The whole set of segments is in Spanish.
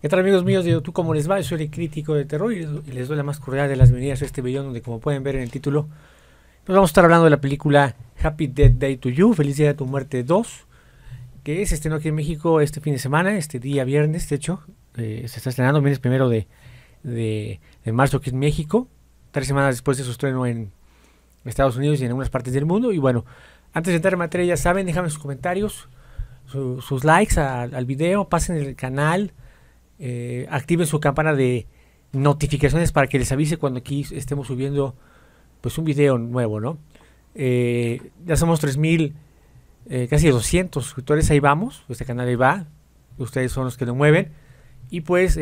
¿Qué tal amigos míos de YouTube? ¿Cómo les va? Yo soy el crítico de terror y les doy la más cordial de las bienvenidas a este video donde como pueden ver en el título nos pues vamos a estar hablando de la película Happy Dead Day to You, Feliz Día de tu Muerte 2 que se estrenó aquí en México este fin de semana, este día viernes de hecho eh, se está estrenando viernes primero de, marzo aquí en México tres semanas después de su estreno en Estados Unidos y en algunas partes del mundo y bueno, antes de entrar en materia ya saben, déjame sus comentarios, sus likes al video, pasen el canal eh, activen su campana de notificaciones para que les avise cuando aquí estemos subiendo pues un video nuevo, ¿no? Eh, ya somos 3000, eh, casi 200 suscriptores, ahí vamos, este canal ahí va, ustedes son los que lo mueven. Y pues,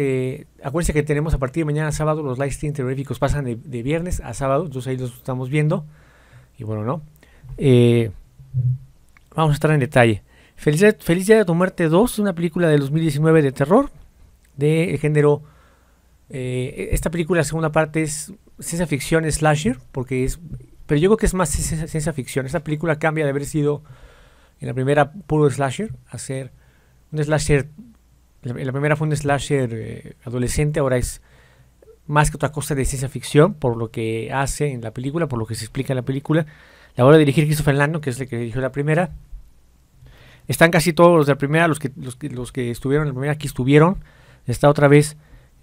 acuérdense que tenemos a partir de mañana sábado los live streams terroríficos pasan de, viernes a sábado, entonces ahí los estamos viendo. Y bueno, ¿no? vamos a estar en detalle. Feliz, feliz Día de tu Muerte 2, una película de 2019 de terror de género. Eh, esta película, segunda parte, es ciencia ficción slasher, porque es. Pero yo creo que es más ciencia, ciencia ficción. Esta película cambia de haber sido en la primera puro slasher hacer un slasher. en la primera fue un slasher eh, adolescente, ahora es más que otra cosa de ciencia ficción, por lo que hace en la película, por lo que se explica en la película. La va a dirigir Christopher Fernando que es el que dirigió la primera. Están casi todos los de la primera, los que, los que, los que estuvieron en la primera, aquí estuvieron. Está otra vez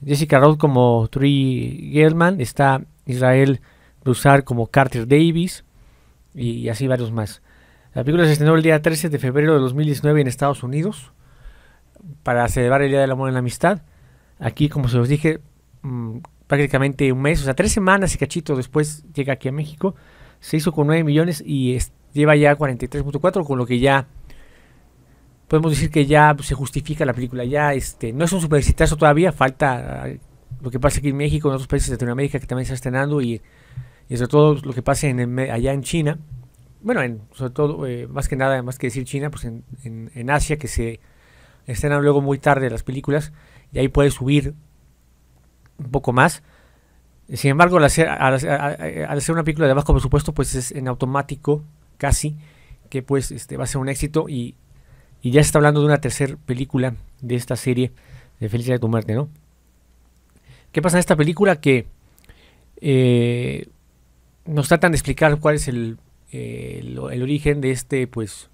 Jessica Roth como Tree Gellman, Está Israel Brusar como Carter Davis. Y, así varios más. La película se estrenó el día 13 de febrero de 2019 en Estados Unidos. Para celebrar el Día del Amor y la Amistad. Aquí, como se los dije, mm, prácticamente un mes, o sea, tres semanas y cachito después llega aquí a México. Se hizo con 9 millones y lleva ya 43.4, con lo que ya podemos decir que ya pues, se justifica la película. Ya este no es un super exitazo todavía, falta ah, lo que pasa aquí en México, en otros países de Latinoamérica que también se está estrenando y, sobre todo lo que pasa allá en China. Bueno, sobre todo, eh, más que nada, más que decir China, pues en, en, Asia que se estrenan luego muy tarde las películas y ahí puede subir un poco más. Sin embargo, al hacer, una película de bajo presupuesto, pues es en automático casi que pues este va a ser un éxito y y ya se está hablando de una tercera película de esta serie de Felicidad de tu ¿no? ¿Qué pasa en esta película? Que eh, nos tratan de explicar cuál es el, eh, el, origen de este, pues,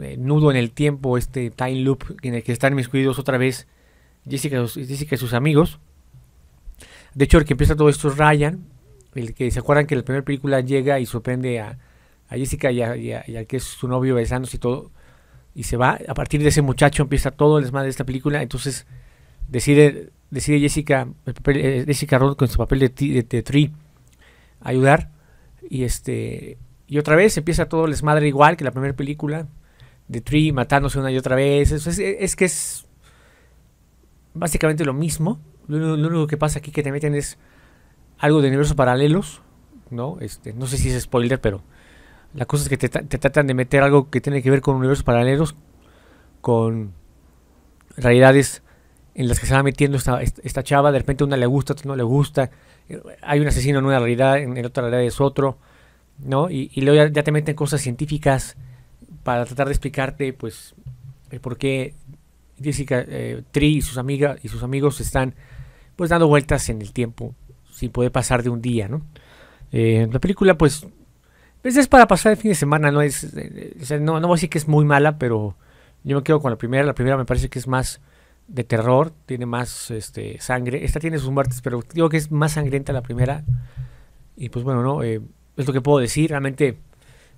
eh, nudo en el tiempo, este time loop en el que están inmiscuidos otra vez Jessica, Jessica y sus amigos. De hecho, el que empieza todo esto es Ryan, el que se acuerdan que la primera película llega y sorprende a, a Jessica y, al que es su novio besándose y todo, y se va. A partir de ese muchacho empieza todo el desmadre de esta película, entonces decide, decide Jessica, el eh, Jessica con su papel de, de, Tree ayudar, y este... Y otra vez empieza todo el desmadre igual que la primera película, de Tree matándose una y otra vez. es, que es básicamente lo mismo. Lo, único que pasa aquí que te meten es algo de universos paralelos, ¿no? Este, no sé si es spoiler, pero la cosa es que te, tratan de meter algo que tiene que ver con universos paralelos, con realidades en las que se va metiendo esta, chava. De repente una le gusta, otra no le gusta. Hay un asesino en una realidad, en, otra realidad es otro. ¿no? Y, luego ya, te meten cosas científicas para tratar de explicarte pues el por qué Jessica eh, y sus amigas y sus amigos están pues dando vueltas en el tiempo sin poder pasar de un día, ¿no? Eh, la película pues pues es para pasar el fin de semana, no es. Eh, eh, no, no voy a decir que es muy mala, pero yo me quedo con la primera. La primera me parece que es más de terror, tiene más este, sangre. Esta tiene sus muertes, pero digo que es más sangrienta la primera. Y pues bueno, ¿no? Eh, es lo que puedo decir. Realmente,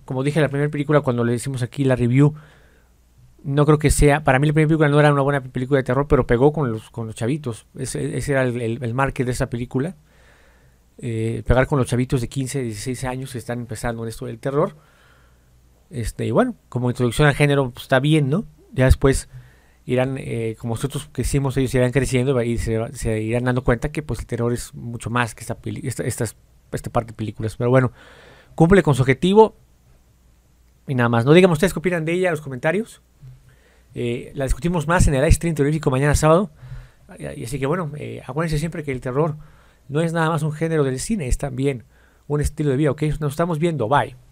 como dije la primera película, cuando le hicimos aquí la review, no creo que sea. Para mí, la primera película no era una buena película de terror, pero pegó con los, con los chavitos. Ese, era el, el, de esa película. Eh, pegar con los chavitos de 15, 16 años que están empezando en esto del terror. Este, y bueno, como introducción al género pues, está bien, ¿no? Ya después irán, eh, como nosotros que hicimos, ellos irán creciendo y se, irán dando cuenta que pues el terror es mucho más que esta, esta, parte de películas. Pero bueno, cumple con su objetivo y nada más. No digan ustedes qué opinan de ella en los comentarios. Eh, la discutimos más en el live stream mañana sábado. Y así que bueno, acuérdense siempre que el terror no es nada más un género del cine, es también un estilo de vida. Ok, nos estamos viendo, bye.